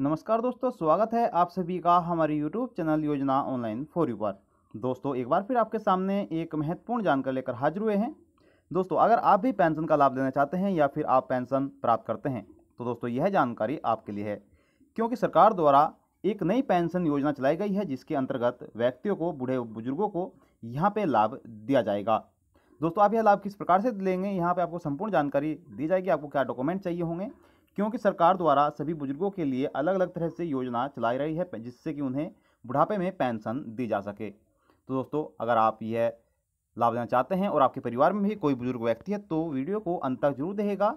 नमस्कार दोस्तों स्वागत है आप सभी का हमारे YouTube channel Yojana online for you पर दोस्तों एक बार फिर आपके सामने एक महत्वपूर्ण जानकारी लेकर हाजिर हुए हैं दोस्तों अगर आप भी पेंशन का लाभ लेना चाहते हैं या फिर आप पेंशन प्राप्त करते हैं तो दोस्तों यह जानकारी आपके लिए है क्योंकि सरकार द्वारा एक नई पेंशन योजना चलाई गई है जिसके अंतर्गत व्यक्तियों को बूढ़े बुजुर्गों को यहाँ पर लाभ दिया जाएगा दोस्तों आप यह लाभ किस प्रकार से लेंगे यहाँ पे आपको संपूर्ण जानकारी दी जाएगी आपको क्या डॉक्यूमेंट चाहिए होंगे क्योंकि सरकार द्वारा सभी बुजुर्गों के लिए अलग अलग तरह से योजना चलाई रही है जिससे कि उन्हें बुढ़ापे में पेंशन दी जा सके तो दोस्तों अगर आप यह लाभ देना चाहते हैं और आपके परिवार में भी कोई बुजुर्ग व्यक्ति है तो वीडियो को अंत तक जरूर देगा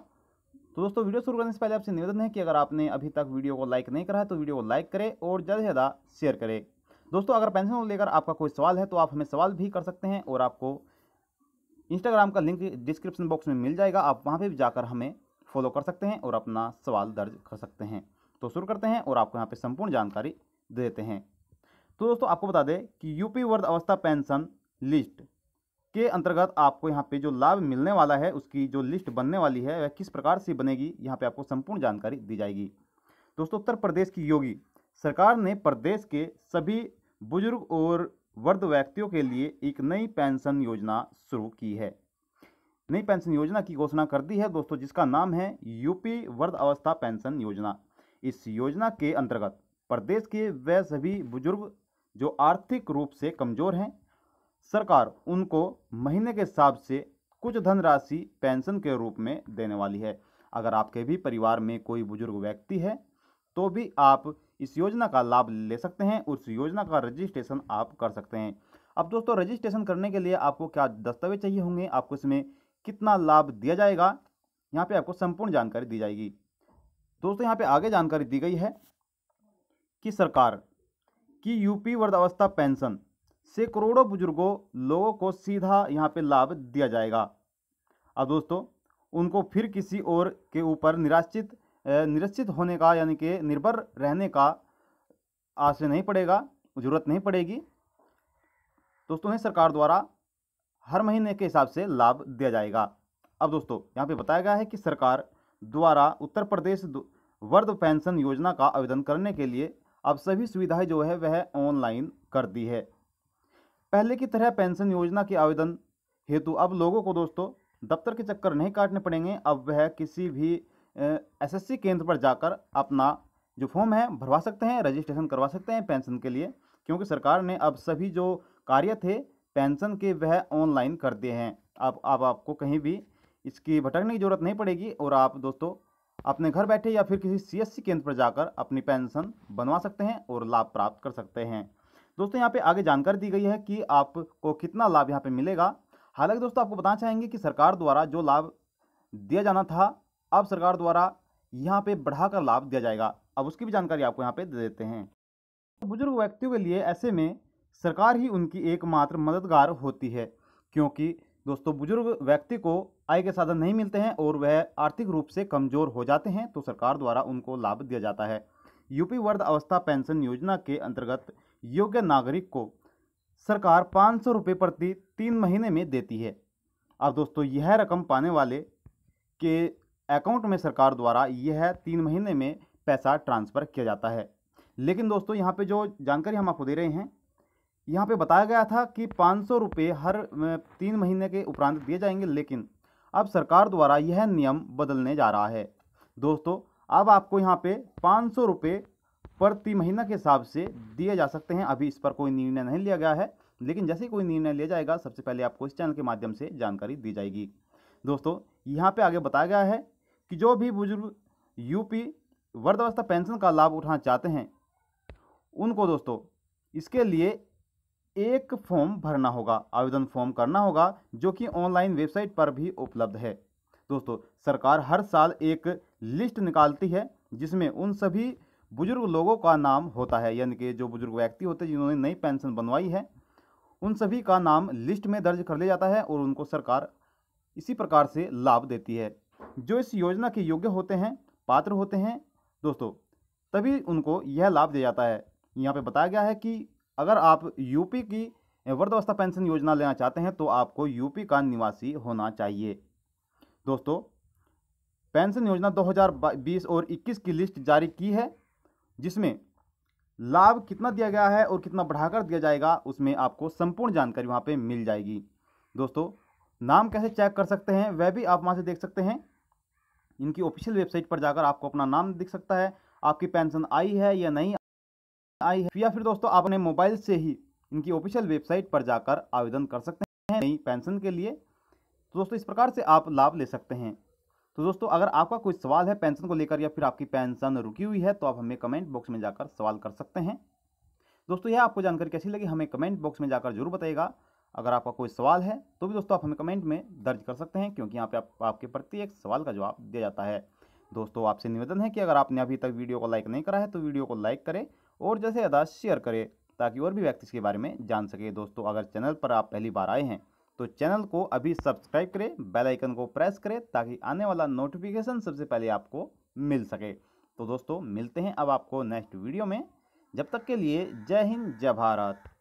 तो दोस्तों वीडियो शुरू करने से पहले आपसे निवेदन है कि अगर आपने अभी तक वीडियो को लाइक नहीं करा है तो वीडियो को लाइक करें और ज़्यादा से ज़्यादा शेयर करें दोस्तों अगर पेंशन को लेकर आपका कोई सवाल है तो आप हमें सवाल भी कर सकते हैं और आपको इंस्टाग्राम का लिंक डिस्क्रिप्शन बॉक्स में मिल जाएगा आप वहाँ पर भी जाकर हमें फॉलो कर सकते हैं और अपना सवाल दर्ज कर सकते हैं तो शुरू करते हैं और आपको यहाँ पे संपूर्ण जानकारी दे देते हैं तो दोस्तों आपको बता दें कि यूपी वर्ध अवस्था पेंशन लिस्ट के अंतर्गत आपको यहाँ पे जो लाभ मिलने वाला है उसकी जो लिस्ट बनने वाली है वह किस प्रकार से बनेगी यहाँ पे आपको संपूर्ण जानकारी दी जाएगी दोस्तों उत्तर प्रदेश की योगी सरकार ने प्रदेश के सभी बुजुर्ग और वर्ध व्यक्तियों के लिए एक नई पेंशन योजना शुरू की है नई पेंशन योजना की घोषणा कर दी है दोस्तों जिसका नाम है यूपी वर्ध अवस्था पेंशन योजना इस योजना के अंतर्गत प्रदेश के वे सभी बुजुर्ग जो आर्थिक रूप से कमज़ोर हैं सरकार उनको महीने के हिसाब से कुछ धनराशि पेंशन के रूप में देने वाली है अगर आपके भी परिवार में कोई बुजुर्ग व्यक्ति है तो भी आप इस योजना का लाभ ले सकते हैं उस योजना का रजिस्ट्रेशन आप कर सकते हैं अब दोस्तों रजिस्ट्रेशन करने के लिए आपको क्या दस्तावेज चाहिए होंगे आपको इसमें कितना लाभ दिया जाएगा यहाँ पे आपको संपूर्ण जानकारी दी जाएगी दोस्तों यहाँ पे आगे जानकारी दी गई है कि सरकार की यूपी वृद्धावस्था पेंशन से करोड़ों बुजुर्गों लोगों को सीधा यहाँ पे लाभ दिया जाएगा अब दोस्तों उनको फिर किसी और के ऊपर निराश्चित निरश्चित होने का यानी कि निर्भर रहने का आश्रय नहीं पड़ेगा ज़रूरत नहीं पड़ेगी दोस्तों है सरकार द्वारा हर महीने के हिसाब से लाभ दिया जाएगा अब दोस्तों यहाँ पे बताया गया है कि सरकार द्वारा उत्तर प्रदेश वर्ध पेंशन योजना का आवेदन करने के लिए अब सभी सुविधाएं जो है वह ऑनलाइन कर दी है पहले की तरह पेंशन योजना के आवेदन हेतु अब लोगों को दोस्तों दफ्तर के चक्कर नहीं काटने पड़ेंगे अब वह किसी भी एसएससी केंद्र पर जाकर अपना जो फॉर्म है भरवा सकते हैं रजिस्ट्रेशन करवा सकते हैं पेंशन के लिए क्योंकि सरकार ने अब सभी जो कार्य थे पेंशन के वह ऑनलाइन करते हैं आप आप आपको कहीं भी इसकी भटकने की ज़रूरत नहीं पड़ेगी और आप दोस्तों अपने घर बैठे या फिर किसी सीएससी केंद्र पर जाकर अपनी पेंशन बनवा सकते हैं और लाभ प्राप्त कर सकते हैं दोस्तों यहाँ पे आगे जानकारी दी गई है कि आपको कितना लाभ यहाँ पे मिलेगा हालांकि दोस्तों आपको बताना चाहेंगे कि सरकार द्वारा जो लाभ दिया जाना था अब सरकार द्वारा यहाँ पे बढ़ाकर लाभ दिया जाएगा अब उसकी भी जानकारी आपको यहाँ पे दे देते हैं बुजुर्ग व्यक्तियों के लिए ऐसे में सरकार ही उनकी एकमात्र मददगार होती है क्योंकि दोस्तों बुजुर्ग व्यक्ति को आय के साधन नहीं मिलते हैं और वह आर्थिक रूप से कमजोर हो जाते हैं तो सरकार द्वारा उनको लाभ दिया जाता है यूपी वर्ध अवस्था पेंशन योजना के अंतर्गत योग्य नागरिक को सरकार पाँच सौ रुपये प्रति तीन महीने में देती है अब दोस्तों यह रकम पाने वाले के अकाउंट में सरकार द्वारा यह तीन महीने में पैसा ट्रांसफ़र किया जाता है लेकिन दोस्तों यहाँ पे जो जानकारी हम आपको दे रहे हैं यहाँ पे बताया गया था कि पाँच सौ रुपये हर तीन महीने के उपरांत दिए जाएंगे लेकिन अब सरकार द्वारा यह नियम बदलने जा रहा है दोस्तों अब आपको यहाँ पे पाँच सौ रुपये प्रति महीना के हिसाब से दिए जा सकते हैं अभी इस पर कोई निर्णय नहीं लिया गया है लेकिन जैसे ही कोई निर्णय लिया जाएगा सबसे पहले आपको इस चैनल के माध्यम से जानकारी दी जाएगी दोस्तों यहाँ पर आगे बताया गया है कि जो भी बुजुर्ग यूपी वर्धावस्था पेंशन का लाभ उठाना चाहते हैं उनको दोस्तों इसके लिए एक फॉर्म भरना होगा आवेदन फॉर्म करना होगा जो कि ऑनलाइन वेबसाइट पर भी उपलब्ध है दोस्तों सरकार हर साल एक लिस्ट निकालती है जिसमें उन सभी बुजुर्ग लोगों का नाम होता है यानी कि जो बुजुर्ग व्यक्ति होते हैं जिन्होंने नई पेंशन बनवाई है उन सभी का नाम लिस्ट में दर्ज कर लिया जाता है और उनको सरकार इसी प्रकार से लाभ देती है जो इस योजना के योग्य होते हैं पात्र होते हैं दोस्तों तभी उनको यह लाभ दिया जाता है यहाँ पे बताया गया है कि अगर आप यूपी की वृद्धावस्था पेंशन योजना लेना चाहते हैं तो आपको यूपी का निवासी होना चाहिए दोस्तों पेंशन योजना 2020 और 21 की लिस्ट जारी की है जिसमें लाभ कितना दिया गया है और कितना बढ़ाकर दिया जाएगा उसमें आपको संपूर्ण जानकारी वहाँ पे मिल जाएगी दोस्तों नाम कैसे चेक कर सकते हैं वह भी आप वहाँ से देख सकते हैं इनकी ऑफिशियल वेबसाइट पर जाकर आपको अपना नाम दिख सकता है आपकी पेंशन आई है या नहीं आई है या फिर दोस्तों आप अपने मोबाइल से ही इनकी ऑफिशियल वेबसाइट पर जाकर आवेदन कर सकते हैं नई पेंशन के लिए तो दोस्तों इस प्रकार से आप लाभ ले सकते हैं तो दोस्तों अगर आपका कोई सवाल है पेंशन को लेकर या फिर आपकी पेंशन रुकी हुई है तो आप हमें कमेंट बॉक्स में जाकर सवाल कर सकते हैं दोस्तों यह आपको जानकारी कैसी लगी हमें कमेंट बॉक्स में जाकर जरूर बताइएगा अगर आपका कोई सवाल है तो भी दोस्तों आप हमें कमेंट में दर्ज कर सकते हैं क्योंकि यहाँ पे आप, आपके प्रत्येक सवाल का जवाब दिया जाता है दोस्तों आपसे निवेदन है कि अगर आपने अभी तक वीडियो को लाइक नहीं करा है तो वीडियो को लाइक करें और जैसे ज़्यादा शेयर करें ताकि और भी व्यक्ति इसके बारे में जान सके दोस्तों अगर चैनल पर आप पहली बार आए हैं तो चैनल को अभी सब्सक्राइब करें बेल आइकन को प्रेस करें ताकि आने वाला नोटिफिकेशन सबसे पहले आपको मिल सके तो दोस्तों मिलते हैं अब आपको नेक्स्ट वीडियो में जब तक के लिए जय हिंद जय भारत